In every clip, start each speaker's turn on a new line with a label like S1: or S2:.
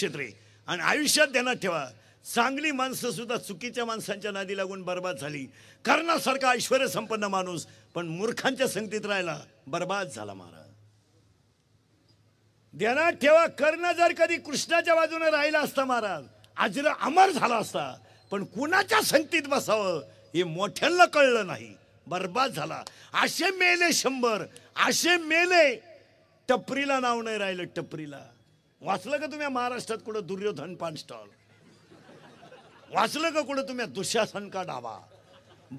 S1: क्षेत्री आणि आयुष्यात ध्यानात ठेवा चांगली माणसं सुद्धा चुकीच्या माणसांच्या नादी लागून बर्बाद झाली कर्णासारखा ऐश्वर संपन्न माणूस पण मूर्खांच्या संगतीत राहिला बर्बाद झाला महाराज ध्यानात ठेवा कर्ण जर कधी कृष्णाच्या बाजूने राहिला असता महाराज आजरा अमर झाला असता पण कुणाच्या संगतीत बसावं हे मोठ्यांना कळलं नाही बर्बाद झाला असे मेले शंभर असे मेले टपरीला नाव नाही राहिलं टपरीला वाचलं का तुम्ही महाराष्ट्रात कुठं दुर्योधन पान स्टॉल वाचलं का कुठं तुम्ही दुशासन का ढाबा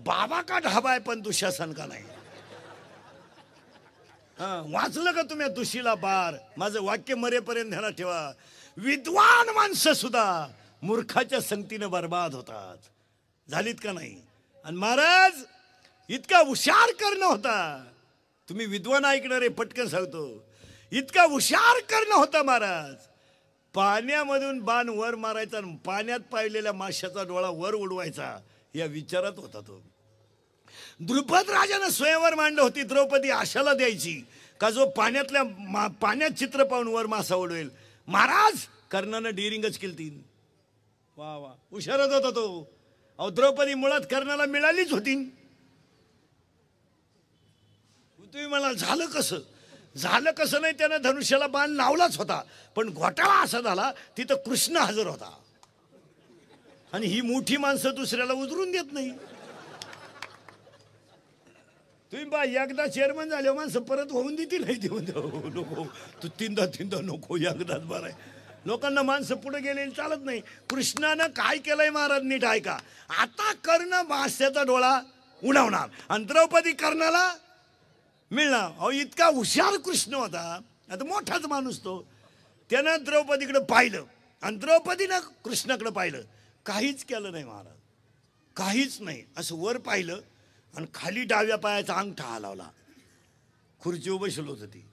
S1: बाबा का ढाबा आहे पण दुशासन का नाही वाचलं का तुम्ही दुशीला बार माझं वाक्य मरेपर्यंत ध्यानात ठेवा विद्वान माणसं सुद्धा मूर्खाच्या संगतीनं बर्बाद होतात झालीत का नाही आणि महाराज इतका हुशार करणं होता तुम्ही विद्वान ऐकणारे पटकन सांगतो इतका हुशार करणं होता महाराज पाण्यामधून बाण वर मारायचा पाण्यात पाहिलेल्या माशाचा डोळा वर उडवायचा या विचारात होता तो द्रुपद राजानं स्वयंवर मांडलं होती द्रौपदी आशाला द्यायची का जो पाण्यातल्या पाण्यात चित्र पाहून वर मासा उडवेल महाराज कर्णानं डिरिंगच केली वा वा हुशारच होता तो अहो द्रौपदी मुळात कर्णाला मिळालीच होती तुम्ही मला झालं कसं झालं कसं नाही त्यानं धनुष्याला बाण लावलाच होता पण घोटाळा असा झाला तिथं कृष्ण हजर होता आणि ही मोठी माणसं दुसऱ्याला उजरून देत नाही तुम्ही बा एकदा चेअरमन झाले माणसं परत होऊन देतील नाही देऊन नको तू तीनदा तीनदा नको एकदाच बरं आहे लोकांना माणसं पुढे गेलेली चालत नाही कृष्णानं काय केलंय महाराज नीट ऐका आता कर्ण मास्याचा डोळा उडावणार आणि द्रौपदी कर्णाला मिळणार अहो इतका हुशार कृष्ण होता आता मोठाच माणूस तो त्यानं द्रौपदीकडे पाहिलं आणि द्रौपदीनं कृष्णाकडे पाहिलं काहीच केलं नाही महाराज काहीच नाही असं वर पाहिलं आणि खाली डाव्या पायाचा अंगठा हलावला खुर्ची उभं होत होती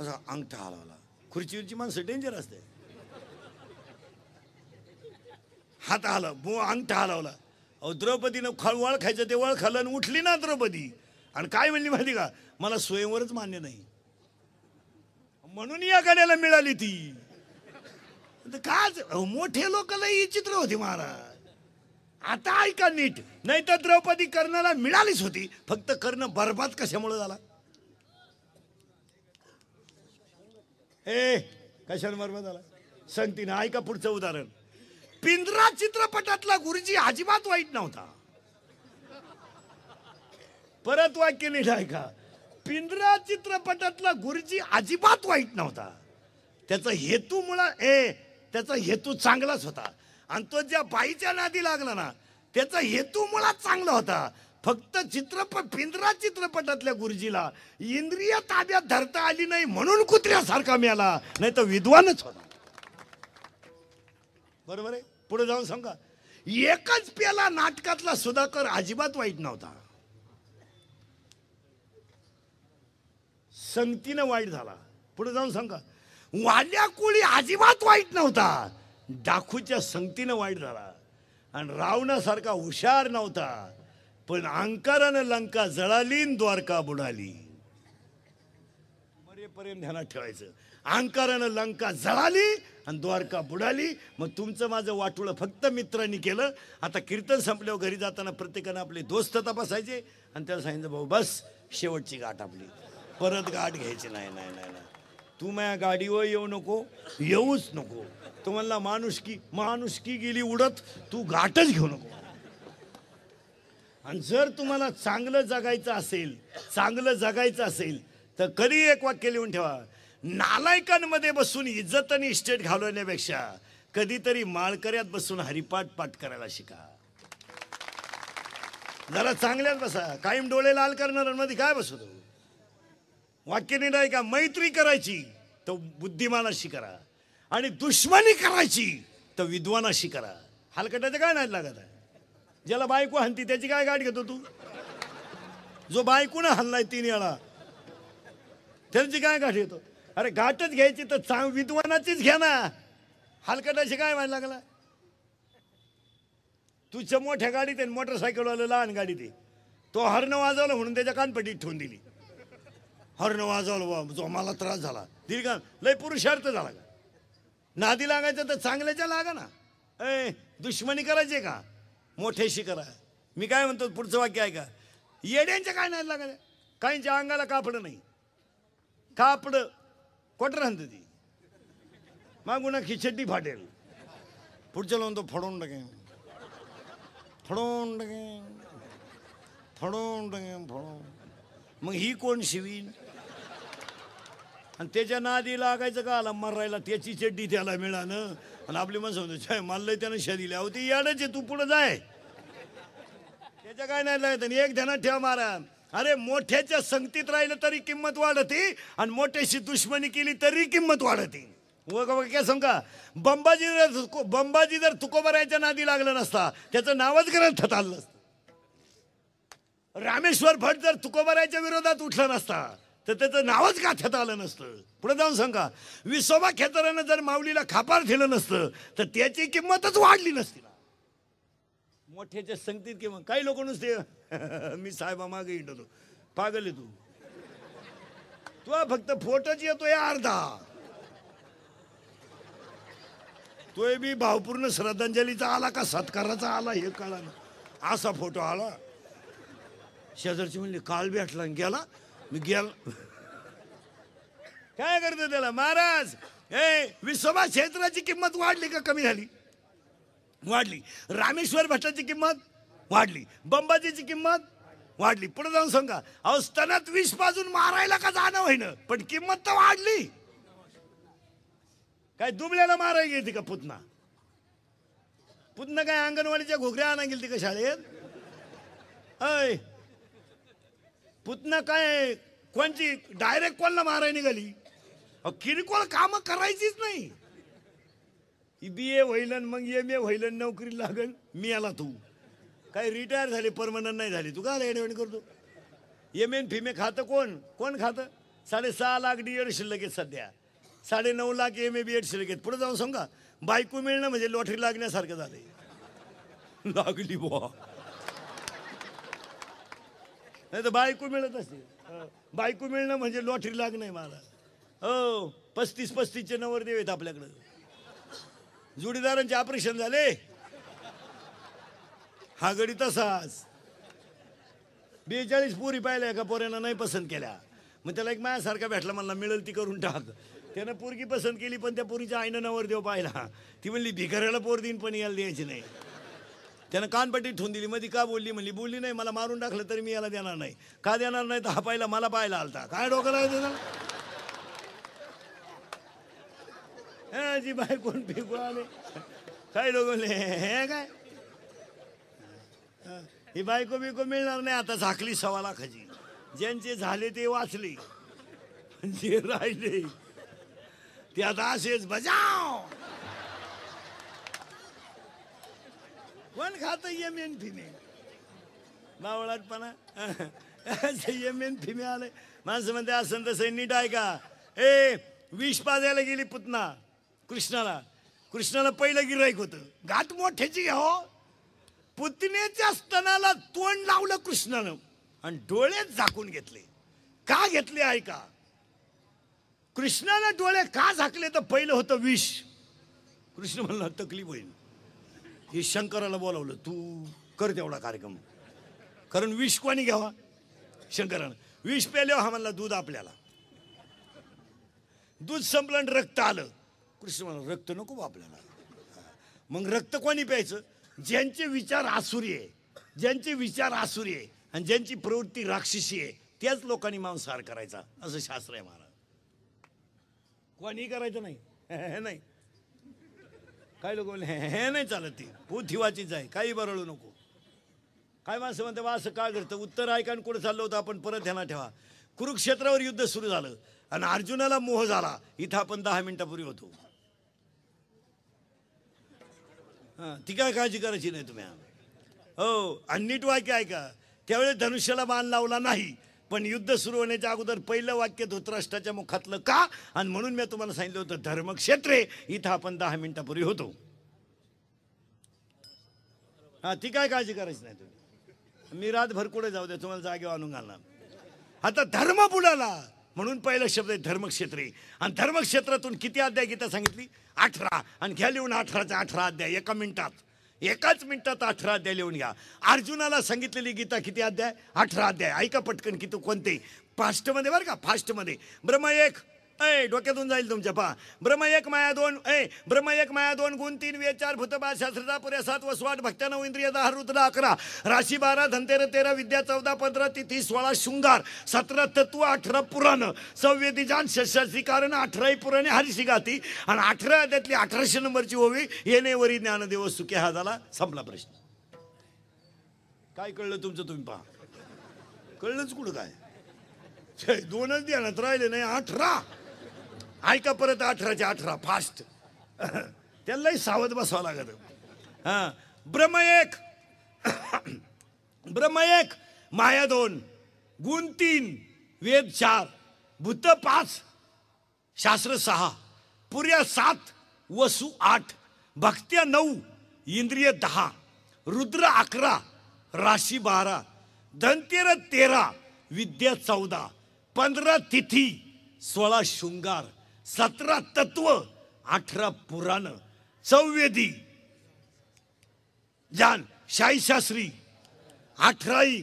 S1: असा अंगठा हलावला खुर्चीवरची माणसं डेंजर असते हात आला बो अंगठा हलावला अहो द्रौपदीनं खळवळ खायचं ते वळ खाल्लं आणि उठली ना द्रौपदी आणि काय म्हणली माहिती का मला स्वयंवरच मान्य नाही म्हणून या गाड्याला मिळाली ती काच मोठे लोक लई चित्र होते महाराज आता ऐका नीट नाही तर द्रौपदी कर्णाला मिळालीच होती फक्त कर्ण बर्बाद कशामुळे झाला हे कशाने मर्म झाला ऐका पुढचं उदाहरण पिंजरा चित्रपटातला गुरुजी अजिबात वाईट नव्हता परत वाक्य नीट ऐका पिंजरा चित्रपटातला गुरुजी अजिबात वाईट नव्हता त्याचा हेतू मुळा ए त्याचा हेतू चांगलाच होता आणि तो ज्या बाईच्या नादी लागला ना त्याचा हेतू मुळात चांगला होता फक्त चित्रपट पिंजरा चित्रपटातल्या गुरुजीला इंद्रिय ताब्यात धरता आली नाही म्हणून कुत्र्यासारखा मिळाला नाही तर विद्वानच होता बरोबर आहे पुढे जाऊन सांगा एकच प्याला नाटकातला सुधाकर अजिबात वाईट नव्हता संगतीनं वाईट झाला पुढे जाऊन सांगा वाल्या कुळी अजिबात वाईट नव्हता डाखूच्या संगतीनं वाईट झाला आणि रावणासारखा हुशार नव्हता पण अहंकारानं लंका जळाली द्वारका बुडाली मरेपर्यंत ध्यानात ठेवायचं अहंकारानं लंका जळाली आणि द्वारका बुडाली मग तुमचं माझं वाटुळं फक्त मित्रांनी केलं आता कीर्तन संपल्यावर घरी जाताना प्रत्येकानं आपले दोस्त तपासायचे आणि त्याला सांगितलं भाऊ बस शेवटची गाठ आपली परत गाठ घ्यायची नाही नाही नाही नाही तू माझ्या गाडीवर येऊ नको येऊच नको तुम्हाला माणुसकी माणुसकी गेली उडत तू गाठच घेऊ नको आणि जर तुम्हाला चांगलं जगायचं असेल चांगलं जगायचं असेल तर कधी एक वाक्य लिहून ठेवा नालायकांमध्ये बसून इज्जत आणि इस्टेट घालवण्यापेक्षा कधीतरी माळकऱ्यात बसून हरिपाठ पाठ करायला शिका जरा चांगल्यात बसा कायम डोळे लाल करणाऱ्यांमध्ये काय बसू वाक्य निडाय का मैत्री करायची तर बुद्धिमानाशी करा आणि दुश्मनी करायची तर विद्वानाशी करा हलकटाचं काय नाही लागत आहे ज्याला बायको हनती त्याची काय गाठ घेतो तू जो बायकून हल्लाय तीन वेळा त्यांची काय गाठ घेतो अरे गाठच घ्यायची तर चांग विद्वानाचीच घ्या ना हलकटाशी काय व्हायला लागला तुझ्या मोठ्या गाडीत मोटरसायकल वाले लहान गाडीत आहे तो हरण वाजवला म्हणून त्याच्या कानपट्टीत ठेवून दिली हरण वाजवलं जो मला त्रास झाला दीर्घ लय पुरुषार्थ झाला का नादी लागायचं तर चांगल्याच्या लागा ना ए दुश्मनी करायची का मोठेशी करा मी काय म्हणतो पुढचं वाक्य आहे का येड्यांच्या काय नाही लागत काहींच्या अंगाला कापडं नाही कापडं कोट राहतं ती मागून खिचड्डी फाटेल पुढच्या लावून तो फडून टाकेन फडून टाकेन फडून मग ही कोण शिवीन आणि त्याच्या नादी लागायचं का आला मरायला त्याची चड्डी त्याला मिळालं आणि आपली माणसं म्हणतो छाय मारलंय त्यानं शरीला होती याडच आहे तू पुढं जाय त्याच्या काय नाही एक ध्यानात ठेवा महाराज अरे मोठ्याच्या संगतीत राहिलं तरी किंमत वाढती आणि मोठ्याशी दुश्मनी केली तरी किंमत वाढती काय बंबाजी जर बंबाजी जर तुकोबारायच्या नादी लागलं नसता त्याचं नावच ग्रंथ आलं नसतं रामेश्वर भट जर तुकोबारायच्या विरोधात उठला नसता तर त्याचं नावच गाथ्यात आलं नसतं पुढे जाऊन सांगा विसोबा खेतरानं जर माऊलीला खापार दिलं नसतं तर त्याची किंमतच वाढली नसती मोठ्याच्या संगतीत संगतीत मग काही लोक नुसते मी साहेबा मागे हिंडतो पागल आहे तू तू फक्त फोटोच येतोय अर्धा तो बी भावपूर्ण श्रद्धांजलीचा आला का सत्काराचा आला हे कळा ना असा फोटो आला शेजारची म्हणले काल भेटला गेला मी गेला काय करतो त्याला महाराज हे विश्वभा क्षेत्राची किंमत वाढली का कमी झाली वाढली रामेश्वर भट्टाची किंमत वाढली बंबाजीची किंमत वाढली पुढे जाऊन सांगा अहो स्तनात विष पाजून मारायला का जाणं होईन पण किंमत तर वाढली काय दुबल्याला मारायला गेली का पुतना पुतना काय अंगणवाडीच्या घोगऱ्या आणा गेली का शाळेत अय पुतना काय कोणची डायरेक्ट कोणला मारायला निघाली किरकोळ काम करायचीच नाही बी ए व्हायला मग एम ए व्हायला नोकरी लागल मी आला तू काय रिटायर झाले परमनंट नाही झाले तू काय रेडवेण करतो एम एन फिमे खातं कोण कोण खातं साडेसहा लाख डी एड शिल्लक आहेत सध्या साडे नऊ lakh M A B Ed शिल्लक आहेत पुढे जाऊन सांगा बायको मिळणं म्हणजे लॉटरी लागण्यासारखं झालं लागली बुवा नाही तर बायको मिळत असते बायको मिळणं म्हणजे लॉटरी लागणं आहे मला हो पस्तीस पस्तीसचे नवरदेव आहेत आपल्याकडं जुडीदारांचे ऑपरेशन झाले हा गडी तसाच बेचाळीस पोरी पाहिल्या का पोऱ्यानं नाही पसंत केल्या मग त्याला एक मायासारखा भेटला मला मिळेल ती करून टाक त्यानं पोरगी पसंत केली पण त्या पोरीच्या आईनं नवर देव पाहिला ती म्हणली भिकाऱ्याला पोर देईन पण याला द्यायची नाही त्यानं कानपट्टी ठेवून दिली मधी का बोलली म्हणली बोलली नाही मला मारून टाकलं तरी मी याला देणार नाही का देणार नाही तर हा पाहिला मला पाहायला आलता काय डोकं त्याला जी बाय कोण पिकू आले काय लोक हे काय ही बायको बिको मिळणार नाही आता झाकली सव्वा लाखाची ज्यांचे झाले ते वाचले जे राहिले ते आता असेच बजाव कोण खात एम एन फिमेल बावळाटपणा एम एन फिमेल आले माणसं म्हणते असं तसं नीट आहे का ए विष पाजायला गेली पुतना कृष्णाला कृष्णाला पहिलं गिराईक होतं घात मोठ्याची घ्या हो पुतण्याच्या स्तनाला तोंड लावलं कृष्णानं आणि डोळे झाकून घेतले का घेतले ऐका कृष्णानं डोळे का झाकले तर पहिलं होतं विष कृष्ण म्हणला तकलीफ होईल हे शंकराला बोलावलं तू कर तेवढा कार्यक्रम कारण विष कोणी घ्यावा शंकरानं विष पेल्यावर हा म्हणला दूध आपल्याला दूध संपलं रक्त आलं कृष्ण म्हणाला रक्त नको आपल्याला मग रक्त कोणी प्यायचं ज्यांचे विचार आसुरी आहे ज्यांचे विचार आसुरी आहे आणि ज्यांची प्रवृत्ती राक्षसी आहे त्याच लोकांनी मांसाहार करायचा असं शास्त्र आहे महाराज कोणी करायचं नाही नाही काय लोक बोलले हे नाही चालत ती भूत हिवाचीच आहे काही बरळू नको काय माणसं म्हणते बा असं काय करतं उत्तर ऐकान कुठे चाललो होतं आपण परत ह्याना ठेवा कुरुक्षेत्रावर युद्ध सुरू झालं आणि अर्जुनाला मोह झाला इथं आपण दहा मिनिटापूर्वी होतो हां ती काय काळजी करायची नाही तुम्ही हो आणि नीट वाक्य का त्यावेळेस धनुष्याला मान लावला नाही पण युद्ध सुरू होण्याच्या अगोदर पहिलं वाक्य धृतराष्ट्राच्या मुखातलं का आणि म्हणून मी तुम्हाला सांगितलं होतं धर्मक्षेत्रे इथं आपण दहा मिनिटापूर्वी होतो हा ती काय काळजी करायची नाही तुम्ही मी रातभर कुठे जाऊ दे तुम्हाला जागेवर आणून घालणार आता धर्म बुडाला म्हणून पहिला शब्द आहे धर्मक्षेत्री आणि धर्मक्षेत्रातून किती अध्याय गीता सांगितली अठरा आणि घ्या लिहून अठराचा अठरा अध्याय एका मिनिटात एकाच मिनिटात अठरा अध्याय लिहून घ्या अर्जुनाला सांगितलेली गीता किती अध्याय अठरा अध्याय ऐका पटकन तू कोणते फास्टमध्ये बरं का फास्टमध्ये ब्रह्म एक ऐ डोक्यातून जाईल तुमच्या पहा ब्रह्म एक माया दोन ऐ ब्रह्म एक माया दोन गुण तीन वे चार भूतबा शास्त्रता पुरे सात वसवाट भक्त्या नऊ इंद्रिय दहा रुद्र अकरा राशी बारा धनतेर तेरा विद्या चौदा पंधरा तिथी सोळा शृंगार सतरा तत्व अठरा पुराण जान सव्यदिजान कारण अठराही पुराणे हरिशी गाती आणि अठरा त्यातली अठराशे नंबरची होवी येणेवरी ज्ञानदेव सुखे हा झाला संपला प्रश्न काय कळलं तुमचं तुम्ही पहा कळलंच कुठं काय दोनच द्या ना राहिले नाही अठरा ऐका परत अठराच्या अठरा फास्ट त्यालाही सावध बसावं लागत हां ब्रह्म एक ब्रह्म एक माया दोन गुण तीन वेद चार भूत पाच शास्त्र सहा पुऱ्या सात वसु आठ भक्त्या नऊ इंद्रिय दहा रुद्र अकरा राशी बारा धनतेर तेरा विद्या चौदा पंधरा तिथी सोळा शृंगार सतरा तत्व अठरा पुराण चौवेदी जान शास्त्री अठराई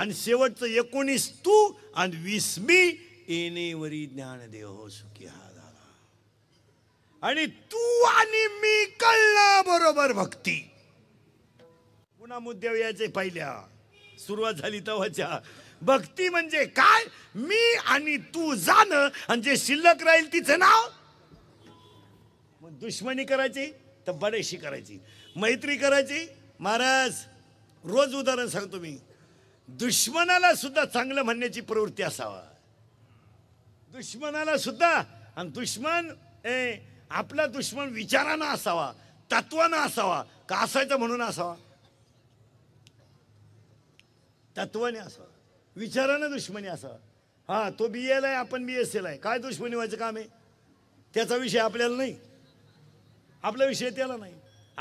S1: आणि शेवटचं एकोणीस तू आणि वीस मी येणेवरी ज्ञान देव हो सुखी हा झाला आणि तू आणि मी कळला बरोबर भक्ती पुन्हा मुद्द्यावर यायचे पहिल्या सुरुवात झाली तेव्हाच्या भक्ती म्हणजे काय मी आणि तू जाण आणि जे शिल्लक राहील तिचं नाव दुश्मनी करायची तर बडेशी करायची मैत्री करायची महाराज रोज उदाहरण सांगतो मी दुश्मनाला सुद्धा चांगलं म्हणण्याची प्रवृत्ती असावा दुश्मनाला सुद्धा आणि दुश्मन ए आपला दुश्मन विचारानं असावा तत्वानं असावा का असायचं म्हणून असावा तत्वाने असावा विचारानं दुश्मनी असावा हां तो बी एला आहे आपण बी एस सीला आहे काय दुश्मनी व्हायचं काम आहे त्याचा विषय आपल्याला नाही आपला विषय त्याला नाही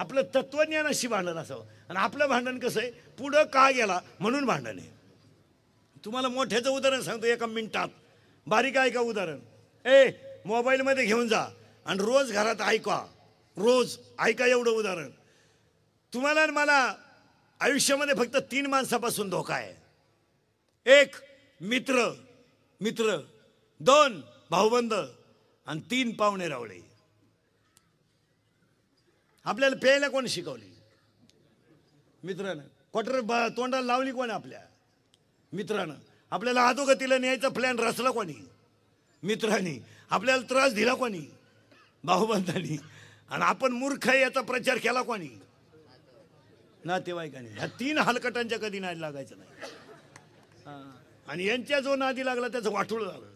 S1: आपलं तत्वज्ञानाशी भांडण असावं आणि आपलं भांडण कसं आहे पुढं का गेला म्हणून भांडण आहे तुम्हाला मोठ्याचं उदाहरण सांगतो एका मिनिटात बारीक ऐका उदाहरण ए मोबाईलमध्ये घेऊन जा आणि रोज घरात ऐका रोज ऐका एवढं उदाहरण तुम्हाला मला आयुष्यामध्ये फक्त तीन माणसापासून धोका आहे एक मित्र मित्र दोन भाऊबंद आणि तीन पाहुणे रावळे आपल्याला प्यायला कोण शिकवली मित्रानं क्वाटर तोंडाला लावली कोणी आपल्या मित्रानं आपल्याला अधोगतीला न्यायचा प्लॅन रचला कोणी मित्रांनी आपल्याला त्रास दिला कोणी भाऊबंधांनी आणि आपण मूर्ख आहे याचा प्रचार केला कोणी नातेवाईकांनी ह्या तीन हलकटांच्या कधी नाही लागायचं नाही आणि यांच्या जो नादी लागला त्याचं वाटूळ झालं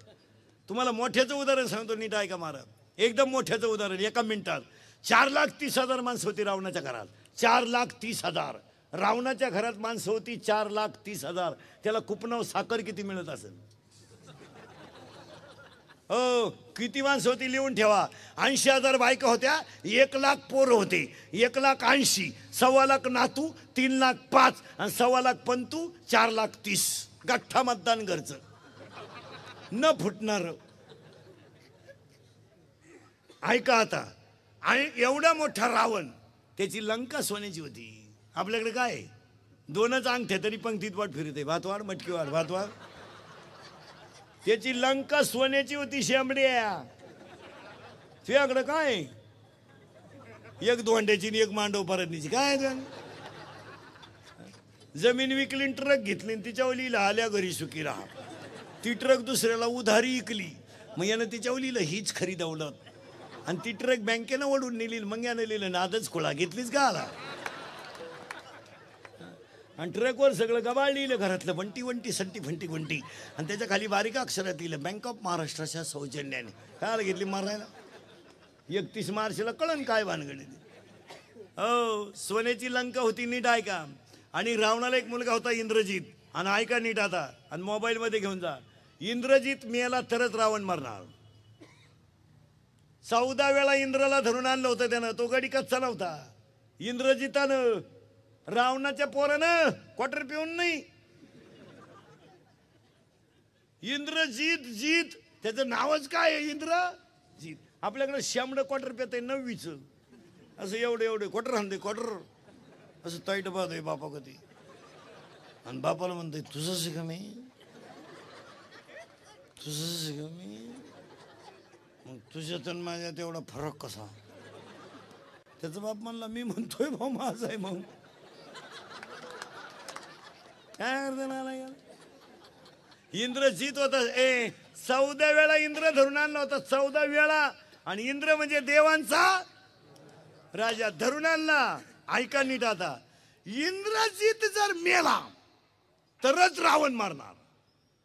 S1: तुम्हाला मोठ्याचं उदाहरण सांगतो नीट ऐका महाराज एकदम मोठ्याचं उदाहरण एका मिनिटात चार लाख तीस हजार माणसं होती रावणाच्या घरात चार लाख तीस हजार रावणाच्या घरात माणसं होती चार लाख तीस हजार त्याला कुपनाव साखर किती मिळत असेल हो किती माणसं होती लिहून ठेवा ऐंशी हजार बायका होत्या एक लाख पोर होते एक लाख ऐंशी सव्वा लाख नातू तीन लाख पाच आणि सव्वा लाख पंतू चार लाख तीस गठ्ठा मतदान घरचं न फुटणार ऐका आता आणि एवढा मोठा रावण त्याची लंका सोन्याची होती आपल्याकडे काय दोनच अंगठ्या तरी पंक्तीत वाट फिरते भातवाड मटकीवाड भातवाड त्याची लंका सोन्याची होती शेंबड्या तुझ्याकडे काय एक दोंड्याची एक मांडव परतणीची काय जमीन विकली ट्रक घेतली तिच्या वलीला आल्या घरी सुखी राहा ती ट्रक दुसऱ्याला उधारी विकली मग यानं तिच्या वलीला हीच खरी दौलत आणि ती ट्रक बँकेनं ओढून नेली मग यानं लिहिलं नादच खुळा घेतलीच का आला आणि ट्रकवर सगळं गबाळ लिहिलं घरातलं वंटी वंटी सट्टी फंटी वंटी आणि त्याच्या खाली बारीक अक्षरात लिहिलं बँक ऑफ महाराष्ट्राच्या सौजन्याने काय घेतली मारायला एकतीस मार्चला कळण काय भानगडी हो सोन्याची लंका होती नीट आहे का आणि रावणाला एक मुलगा होता इंद्रजीत आणि ऐका नीट आता आणि मोबाईलमध्ये घेऊन जा इंद्रजीत मेला तरच रावण मारणार चौदा वेळा इंद्राला धरून आणलं होतं त्यानं तो गाडी कच्चा नव्हता इंद्रजितानं रावणाच्या पोरानं क्वार्टर पिऊन नाही इंद्रजीत जीत त्याचं नावच काय इंद्र जीत आपल्याकडे शेमड क्वार्टर पेत आहे नववीचं असं एवढं एवढं क्वार्टर हांदे क्वार्टर असं ताईट पाहतोय बापा कधी आणि बापाला म्हणतोय तुझं शिक मी तुझं शिक मी मग तुझ्यात आणि माझ्यात तेवढा फरक कसा त्याचा बाप म्हणला मी म्हणतोय भाऊ माझा आहे मग काय अर्थ इंद्र इंद्रजीत होता ए चौदा वेळा इंद्र धरून आणला होता चौदा वेळा आणि इंद्र म्हणजे देवांचा राजा धरून आणला ऐका नीट आता इंद्रजित जर मेला तरच रावण मारणार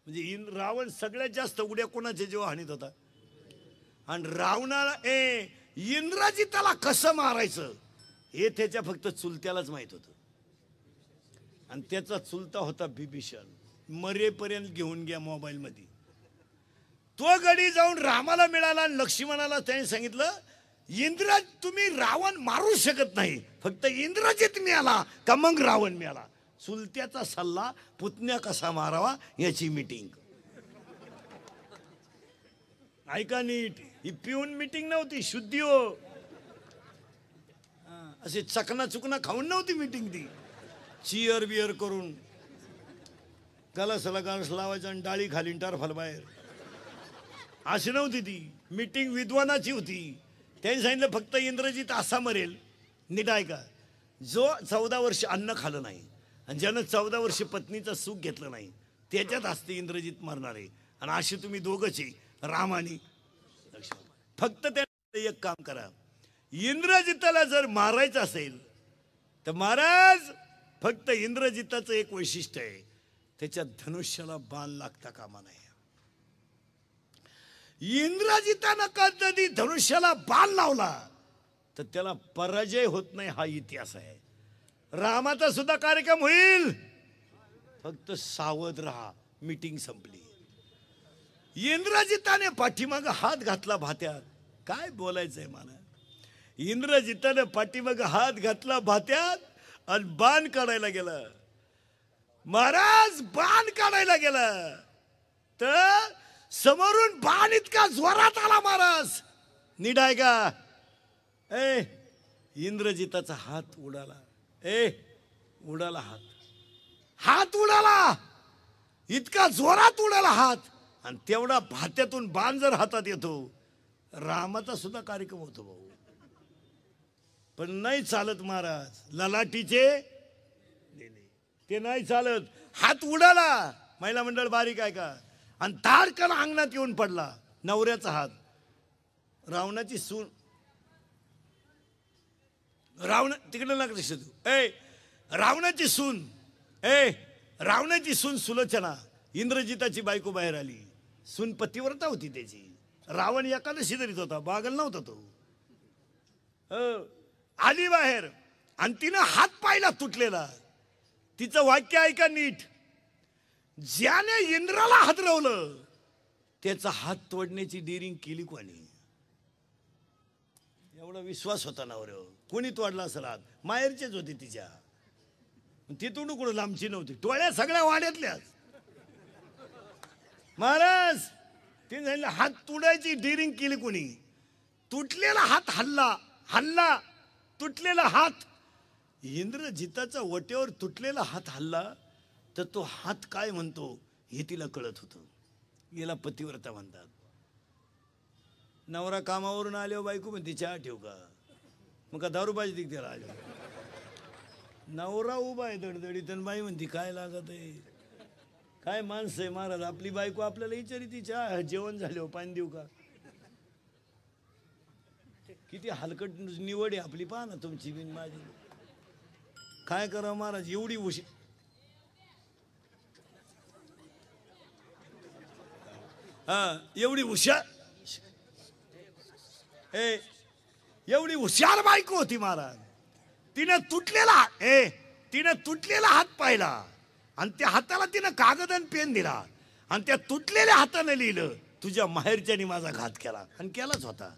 S1: म्हणजे रावण सगळ्यात जास्त उड्या कोणाच्या जेव्हा हानीत होता आणि रावणाला ए इंद्रजिताला कसं मारायचं हे त्याच्या फक्त चुलत्यालाच माहित होतं आणि त्याचा चुलता होता बिभीषण मरेपर्यंत घेऊन मोबाईल मध्ये तो गडी जाऊन रामाला मिळाला आणि लक्ष्मणाला त्याने सांगितलं इंद्राज तुम्ही रावण मारू शकत नाही फक्त इंद्रजित मिळाला का मग रावण मिळाला सुलत्याचा सल्ला पुतण्या कसा मारावा याची मिटिंग ऐका नीट ही पिऊन मिटिंग नव्हती शुद्धी हो असे चकना चुकना खाऊन नव्हती मिटिंग ती चिअर बिअर करून गलासला गलास लावायचं आणि डाळी खाली फल बाहेर अशी नव्हती ती मिटिंग विद्वानाची होती त्यांनी सांगितलं फक्त इंद्रजित असा मरेल नीट ऐका जो चौदा वर्ष अन्न खालं नाही आणि ज्यानं चौदा वर्ष पत्नीचं सुख घेतलं नाही त्याच्यात असते मरणार आहे आणि असे तुम्ही दोघच आहे राम आणि फक्त त्या एक काम करा इंद्रजिताला जर मारायचं असेल तर महाराज फक्त इंद्रजिताचं एक वैशिष्ट्य आहे त्याच्या धनुष्याला बाण लागता कामा नाही इंद्रजितानं कधी धनुष्याला बाण लावला तर त्याला पराजय होत नाही हा इतिहास आहे रामाचा सुद्धा कार्यक्रम होईल फक्त सावध राहा मीटिंग संपली इंद्रजिताने पाठीमाग हात घातला भात्यात काय बोलायचंय मला इंद्रजिताने पाठीमाग हात घातला भात्यात आणि बाण काढायला गेला महाराज बाण काढायला गेला तर समोरून बाण इतका जोरात आला महाराज निडाय का ए इंद्रजिताचा हात उडाला ए उडाला हात हात उडाला इतका जोरात उडाला हात आणि तेवढा भात्यातून बाण जर हातात येतो रामाचा सुद्धा कार्यक्रम होतो भाऊ पण नाही चालत महाराज ललाटीचे ते नाही चालत हात उडाला महिला मंडळ बारीक आहे का आणि धाडकन अंगणात येऊन पडला नवऱ्याचा हात रावणाची सून रावण तिकडे ना लक्ष ए रावणाची सून ए रावणाची सून सुलोचना इंद्रजिताची बायको बाहेर आली सून पतिव्रता होती त्याची रावण एकादशी धरीत होता बागल नव्हता तो आली बाहेर आणि तिनं हात पायला तुटलेला तिचं वाक्य ऐका नीट ज्याने इंद्राला हादरवलं त्याचा हात तोडण्याची डेरिंग केली कोणी एवढा विश्वास होता अरे कोणी तोडला असेल हात माहेरचेच होते तिच्या तिथून कुठं लांबची नव्हती टोळ्या सगळ्या वाड्यातल्या महाराज तिने सांगितलं हात तुडायची डेरिंग केली कोणी तुटलेला हात हल्ला हल्ला तुटलेला हात इंद्र जिताचा वटेवर तुटलेला हात हल्ला तर तो हात काय म्हणतो हे तिला कळत होतं याला पतिव्रता म्हणतात नवरा कामावरून आल्यावर बायको पण ती चहा ठेव का मग का दारूबाजी तिक त्याला आले नवरा उभा आहे दडदडी आणि बाई म्हणती काय लागत आहे काय माणसं आहे महाराज आपली बायको आपल्याला विचारी ती चहा जेवण हो पाणी देऊ का किती हलकट निवड आहे आपली पहा ना तुमची बिन माझी काय करा महाराज एवढी उशी एवढी हुशार ए एवढी हुशार बायको होती महाराज तिने तुटलेला ए तिने तुटलेला हात पाहिला आणि त्या हाताला तिने कागद आणि पेन दिला आणि त्या तुटलेल्या हाताने लिहिलं तुझ्या माहेरच्यानी माझा घात केला आणि केलाच होता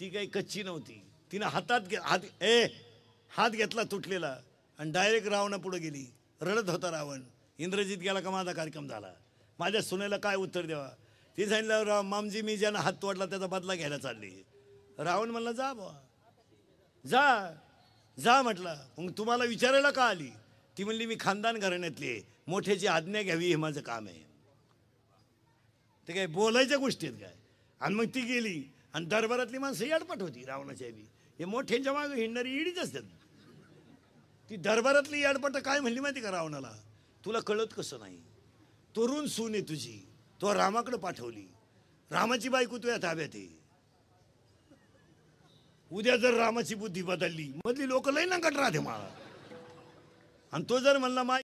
S1: ती काही कच्ची नव्हती तिनं हातात हात ए हात घेतला तुटलेला आणि डायरेक्ट रावणा पुढे गेली रडत होता रावण इंद्रजीत गेला का माझा कार्यक्रम झाला माझ्या सुनेला काय उत्तर द्यावा ती सांगितलं राव मामजी मी ज्यानं हात तोडला त्याचा बदला घ्यायला चालली रावण म्हणला जा बा जा जा म्हटलं मग तुम्हाला विचारायला का आली ती म्हणली मी खानदान घराण्यातली मोठ्याची आज्ञा घ्यावी हे माझं काम आहे ते काय बोलायच्या गोष्टी आहेत काय आणि मग ती गेली आणि दरबारातली माणसं याडपट होती रावणाच्या बी हे मोठ्यांच्या मागं हिंडणारी इडीच असतात ती दरबारातली याडपट काय म्हणली माहिती का रावणाला तुला कळत कसं नाही तरुण सून आहे तुझी तो रामाकडे पाठवली रामाची बायको तुझ्या ताब्यात आहे उद्या जर रामाची बुद्धी बदलली मधली लोक लई नंगट राहते मला आणि तो जर म्हणला माय